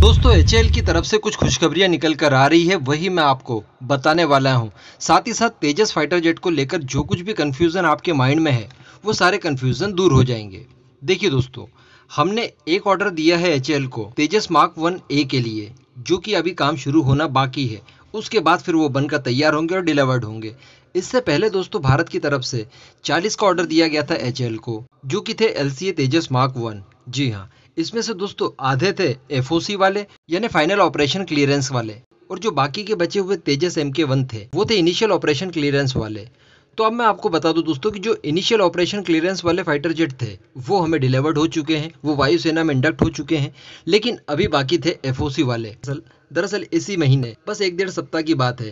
दोस्तों एच की तरफ से कुछ खुशखबरियां निकल कर आ रही है वही मैं आपको बताने वाला हूं साथ ही साथ तेजस फाइटर जेट को लेकर जो कुछ भी कन्फ्यूज़न आपके माइंड में है वो सारे कन्फ्यूज़न दूर हो जाएंगे देखिए दोस्तों हमने एक ऑर्डर दिया है एच को तेजस मार्क वन ए के लिए जो कि अभी काम शुरू होना बाकी है उसके बाद फिर वो बनकर तैयार होंगे और डिलीवर्ड होंगे इससे पहले दोस्तों भारत की तरफ से 40 का ऑर्डर दिया गया था एच को जो कि थे एल तेजस मार्क वन जी हाँ इसमें से दोस्तों आधे थे एफ वाले यानी फाइनल ऑपरेशन क्लियरेंस वाले और जो बाकी के बचे हुए तेजस एम के वन थे वो थे इनिशियल ऑपरेशन क्लियरेंस वाले तो अब मैं आपको बता दूं दोस्तों कि जो इनिशियल ऑपरेशन क्लियरेंस वाले फाइटर जेट थे वो हमें डिलीवर्ड हो चुके हैं वो वायुसेना में इंडक्ट हो चुके हैं लेकिन अभी बाकी थे एफओसी वाले दरअसल इसी महीने बस एक डेढ़ सप्ताह की बात है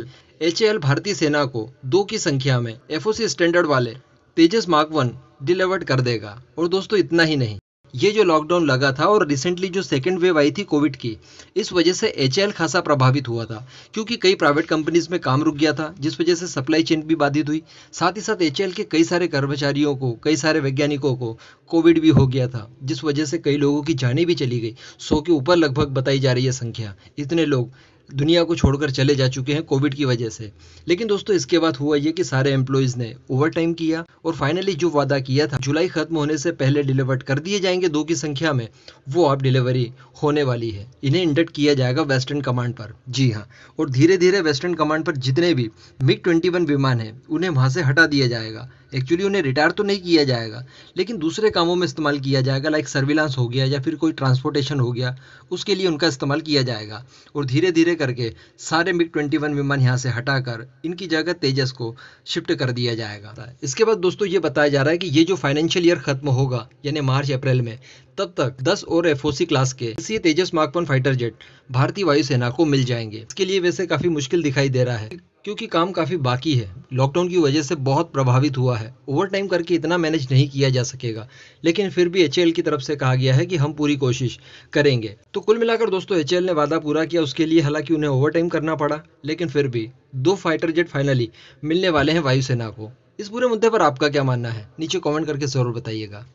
एच भारतीय सेना को दो की संख्या में एफ स्टैंडर्ड वाले तेजस मार्क वन डिलीवर्ड कर देगा और दोस्तों इतना ही नहीं ये जो लॉकडाउन लगा था और रिसेंटली जो सेकेंड वेव आई थी कोविड की इस वजह से एच खासा प्रभावित हुआ था क्योंकि कई प्राइवेट कंपनीज में काम रुक गया था जिस वजह से सप्लाई चेन भी बाधित हुई साथ ही साथ एच के कई सारे कर्मचारियों को कई सारे वैज्ञानिकों को कोविड भी हो गया था जिस वजह से कई लोगों की जाने भी चली गई सौ के ऊपर लगभग बताई जा रही है संख्या इतने लोग दुनिया को छोड़कर चले जा चुके हैं कोविड की वजह से लेकिन दोस्तों इसके बाद हुआ ये कि सारे एम्प्लॉयज़ ने ओवर टाइम किया और फाइनली जो वादा किया था जुलाई खत्म होने से पहले डिलीवर्ड कर दिए जाएंगे दो की संख्या में वो अब डिलीवरी होने वाली है इन्हें इंडक्ट किया जाएगा वेस्टर्न कमांड पर जी हाँ और धीरे धीरे वेस्टर्न कमांड पर जितने भी मिग ट्वेंटी विमान हैं उन्हें वहाँ से हटा दिया जाएगा एक्चुअली उन्हें रिटायर तो नहीं किया जाएगा लेकिन दूसरे कामों में इस्तेमाल किया जाएगा लाइक सर्विलांस हो गया या फिर कोई ट्रांसपोर्टेशन हो गया उसके लिए उनका इस्तेमाल किया जाएगा और धीरे धीरे करके सारे मिग ट्वेंटी विमान यहाँ से हटाकर इनकी जगह तेजस को शिफ्ट कर दिया जाएगा इसके बाद दोस्तों ये बताया जा रहा है कि ये जो फाइनेंशियल ईयर खत्म होगा यानी मार्च अप्रैल में तब तक 10 और एफ क्लास के इसी Tejas mark one fighter jet भारतीय वायुसेना को मिल जाएंगे इसके लिए वैसे काफी मुश्किल दिखाई दे रहा है क्योंकि काम काफ़ी बाकी है लॉकडाउन की वजह से बहुत प्रभावित हुआ है ओवर टाइम करके इतना मैनेज नहीं किया जा सकेगा लेकिन फिर भी एच की तरफ से कहा गया है कि हम पूरी कोशिश करेंगे तो कुल मिलाकर दोस्तों एच ने वादा पूरा किया उसके लिए हालांकि उन्हें ओवर टाइम करना पड़ा लेकिन फिर भी दो फाइटर जेट फाइनली मिलने वाले हैं वायुसेना को इस पूरे मुद्दे पर आपका क्या मानना है नीचे कॉमेंट करके ज़रूर बताइएगा